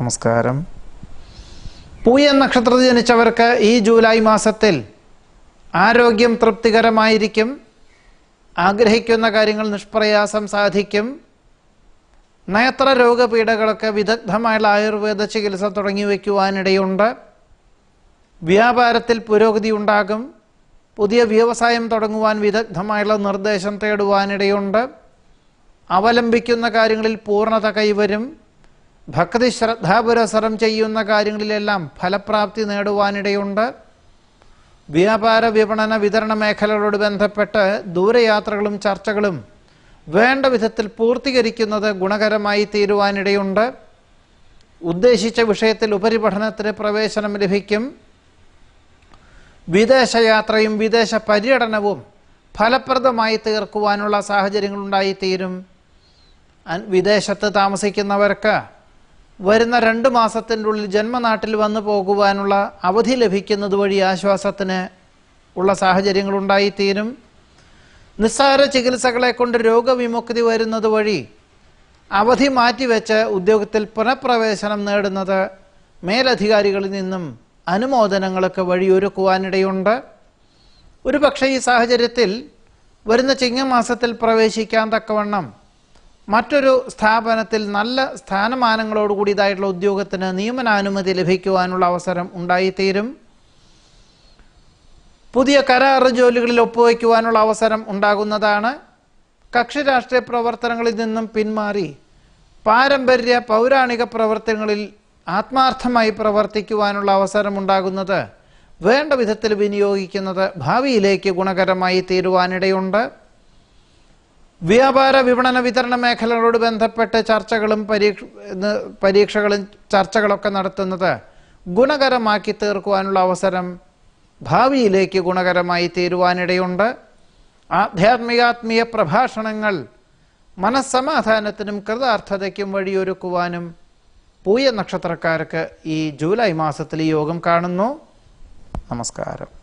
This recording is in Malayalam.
നമസ്കാരം പൂയ നക്ഷത്രത്തിൽ ജനിച്ചവർക്ക് ഈ ജൂലൈ മാസത്തിൽ ആരോഗ്യം തൃപ്തികരമായിരിക്കും ആഗ്രഹിക്കുന്ന കാര്യങ്ങൾ നിഷ്പ്രയാസം സാധിക്കും നയത്ര രോഗപീഠകളൊക്കെ വിദഗ്ധമായുള്ള ആയുർവേദ ചികിത്സ തുടങ്ങി വയ്ക്കുവാനിടയുണ്ട് വ്യാപാരത്തിൽ പുരോഗതി ഉണ്ടാകും പുതിയ വ്യവസായം തുടങ്ങുവാൻ വിദഗ്ധമായുള്ള നിർദ്ദേശം തേടുവാനിടയുണ്ട് അവലംബിക്കുന്ന കാര്യങ്ങളിൽ പൂർണ്ണത കൈവരും ഭക്തി ശ്രദ്ധാപുരസരം ചെയ്യുന്ന കാര്യങ്ങളിലെല്ലാം ഫലപ്രാപ്തി നേടുവാനിടയുണ്ട് വ്യാപാര വിപണന വിതരണ മേഖലകളോട് ബന്ധപ്പെട്ട് ദൂരയാത്രകളും ചർച്ചകളും വേണ്ട വിധത്തിൽ പൂർത്തീകരിക്കുന്നത് ഗുണകരമായി തീരുവാനിടയുണ്ട് ഉദ്ദേശിച്ച വിഷയത്തിൽ ഉപരിപഠനത്തിന് പ്രവേശനം ലഭിക്കും വിദേശയാത്രയും വിദേശ പര്യടനവും ഫലപ്രദമായി തീർക്കുവാനുള്ള സാഹചര്യങ്ങളുണ്ടായിത്തീരും വിദേശത്ത് താമസിക്കുന്നവർക്ക് വരുന്ന രണ്ട് മാസത്തിൻ്റെ ഉള്ളിൽ ജന്മനാട്ടിൽ വന്നു പോകുവാനുള്ള അവധി ലഭിക്കുന്നത് വഴി ആശ്വാസത്തിന് ഉള്ള സാഹചര്യങ്ങളുണ്ടായിത്തീരും നിസ്സാര ചികിത്സകളെ കൊണ്ട് രോഗവിമുക്തി വരുന്നത് വഴി അവധി മാറ്റിവെച്ച് ഉദ്യോഗത്തിൽ പുനഃപ്രവേശനം നേടുന്നത് മേലധികാരികളിൽ നിന്നും അനുമോദനങ്ങളൊക്കെ വഴിയൊരുക്കുവാനിടയുണ്ട് ഒരു പക്ഷേ ഈ സാഹചര്യത്തിൽ വരുന്ന ചിങ്ങമാസത്തിൽ പ്രവേശിക്കാൻ തക്കവണ്ണം മറ്റൊരു സ്ഥാപനത്തിൽ നല്ല സ്ഥാനമാനങ്ങളോട് കൂടിയതായിട്ടുള്ള ഉദ്യോഗത്തിന് നിയമനാനുമതി ലഭിക്കുവാനുള്ള അവസരം ഉണ്ടായിത്തീരും പുതിയ കരാറ് ജോലികളിൽ ഒപ്പുവയ്ക്കുവാനുള്ള അവസരം ഉണ്ടാകുന്നതാണ് കക്ഷി രാഷ്ട്രീയ പ്രവർത്തനങ്ങളിൽ നിന്നും പിന്മാറി പാരമ്പര്യ പൗരാണിക പ്രവർത്തനങ്ങളിൽ ആത്മാർത്ഥമായി പ്രവർത്തിക്കുവാനുള്ള അവസരം ഉണ്ടാകുന്നത് വേണ്ട വിധത്തിൽ വിനിയോഗിക്കുന്നത് ഭാവിയിലേക്ക് ഗുണകരമായി തീരുവാനിടയുണ്ട് വ്യാപാര വിപണന വിതരണ മേഖലകളോട് ബന്ധപ്പെട്ട് ചർച്ചകളും പരീക്ഷ പരീക്ഷകളും ചർച്ചകളൊക്കെ നടത്തുന്നത് ഗുണകരമാക്കി തീർക്കുവാനുള്ള അവസരം ഭാവിയിലേക്ക് ഗുണകരമായി തീരുവാനിടയുണ്ട് ആധ്യാത്മികാത്മീയ പ്രഭാഷണങ്ങൾ മനസ്സമാധാനത്തിനും കൃതാർത്ഥതയ്ക്കും വഴിയൊരുക്കുവാനും പൂയ നക്ഷത്രക്കാർക്ക് ഈ ജൂലൈ മാസത്തിൽ യോഗം കാണുന്നു നമസ്കാരം